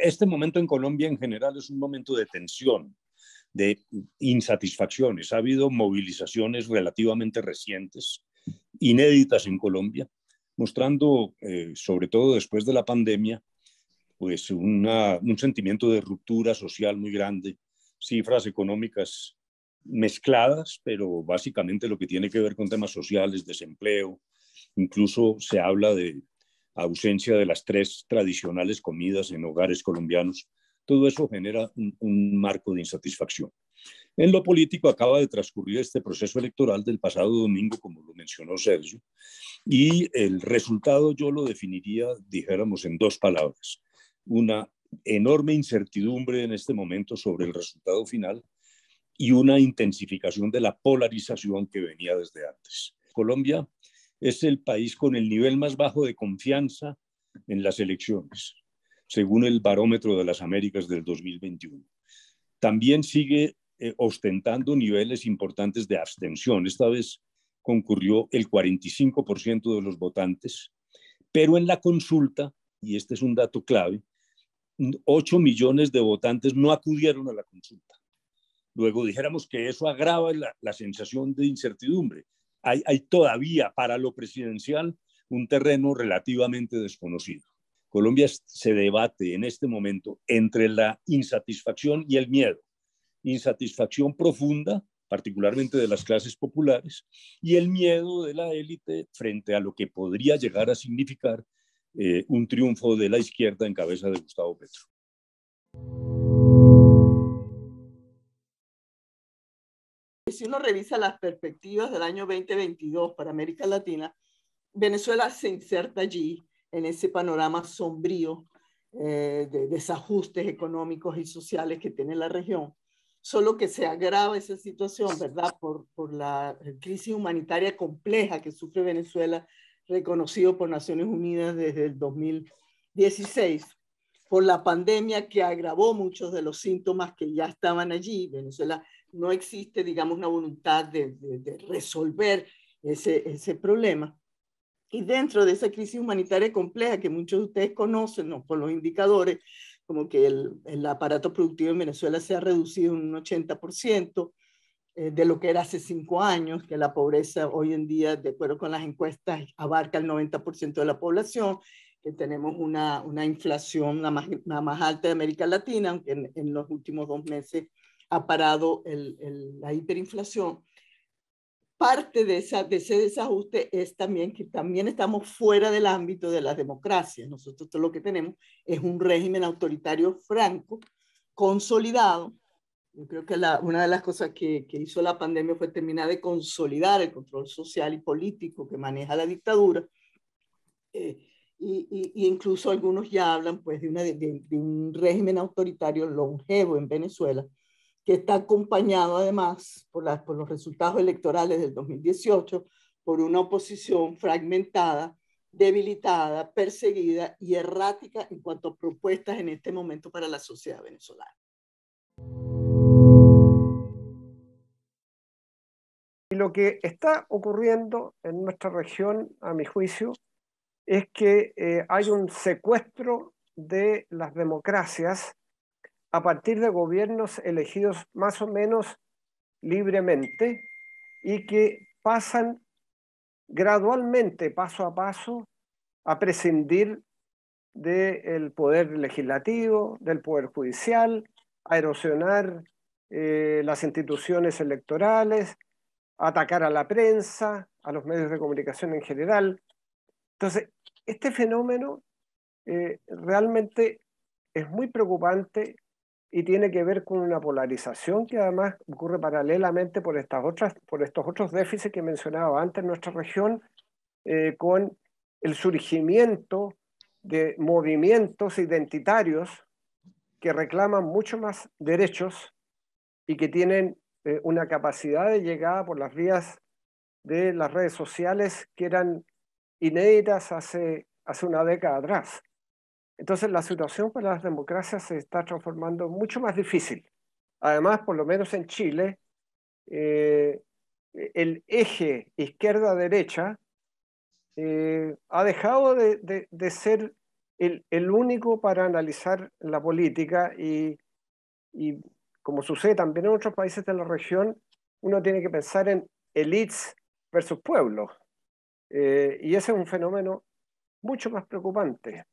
Este momento en Colombia en general es un momento de tensión, de insatisfacciones. Ha habido movilizaciones relativamente recientes, inéditas en Colombia, mostrando, eh, sobre todo después de la pandemia, pues un sentimiento de ruptura social muy grande, cifras económicas mezcladas, pero básicamente lo que tiene que ver con temas sociales, desempleo, incluso se habla de ausencia de las tres tradicionales comidas en hogares colombianos, todo eso genera un, marco de insatisfacción. En lo político acaba de transcurrir este proceso electoral del pasado domingo, como lo mencionó Sergio, y el resultado yo lo definiría, dijéramos, en dos palabras. Una enorme incertidumbre en este momento sobre el resultado final y una intensificación de la polarización que venía desde antes. Colombia es el país con el nivel más bajo de confianza en las elecciones, según el barómetro de las Américas del 2021. También sigue eh, ostentando niveles importantes de abstención. Esta vez concurrió el 45% de los votantes, pero en la consulta, y este es un dato clave, 8 millones de votantes no acudieron a la consulta. Luego dijéramos que eso agrava la sensación de incertidumbre hay, todavía para lo presidencial un terreno relativamente desconocido. Colombia se debate en este momento entre la insatisfacción y el miedo. Insatisfacción profunda, particularmente de las clases populares, y el miedo de la élite frente a lo que podría llegar a significar eh, un triunfo de la izquierda en cabeza de Gustavo Petro. si uno revisa las perspectivas del año 2022 para América Latina, Venezuela se inserta allí en ese panorama sombrío eh, de desajustes económicos y sociales que tiene la región. Solo que se agrava esa situación, ¿verdad? Por, por la crisis humanitaria compleja que sufre Venezuela, reconocido por Naciones Unidas desde el 2016, por la pandemia que agravó muchos de los síntomas que ya estaban allí. Venezuela no existe, digamos, una voluntad de, resolver ese, ese, problema. Y dentro de esa crisis humanitaria compleja que muchos de ustedes conocen, por los indicadores, como que el, aparato productivo en Venezuela se ha reducido en un 80% eh, de lo que era hace cinco años, que la pobreza hoy en día, de acuerdo con las encuestas, abarca el 90% de la población, que tenemos una, una inflación la más, alta de América Latina, aunque en, en los últimos dos meses ha parado la hiperinflación. Parte de, ese desajuste es también que también estamos fuera del ámbito de las democracias. Nosotros todo lo que tenemos es un régimen autoritario franco, consolidado. Yo creo que una de las cosas que, hizo la pandemia fue terminar de consolidar el control social y político que maneja la dictadura. Eh, y, incluso algunos ya hablan pues de, un régimen autoritario longevo en Venezuela que está acompañado además por, los resultados electorales del 2018, por una oposición fragmentada, debilitada, perseguida y errática en cuanto a propuestas en este momento para la sociedad venezolana. Y lo que está ocurriendo en nuestra región, a mi juicio, es que eh, hay un secuestro de las democracias a partir de gobiernos elegidos más o menos libremente y que pasan gradualmente, paso a paso, a prescindir del poder legislativo, del poder judicial, a erosionar eh, las instituciones electorales, a atacar a la prensa, a los medios de comunicación en general. Entonces, este fenómeno eh, realmente es muy preocupante y tiene que ver con una polarización que además ocurre paralelamente por, estas otras, por estos otros déficits que mencionaba antes en nuestra región, eh, con el surgimiento de movimientos identitarios que reclaman mucho más derechos y que tienen eh, una capacidad de llegada por las vías de las redes sociales que eran inéditas hace, hace una década atrás. Entonces la situación para las democracias se está transformando mucho más difícil. Además, por lo menos en Chile, eh, el eje izquierda-derecha eh, ha dejado de, ser el, único para analizar la política y, como sucede también en otros países de la región, uno tiene que pensar en elites versus pueblos. Eh, y ese es un fenómeno mucho más preocupante.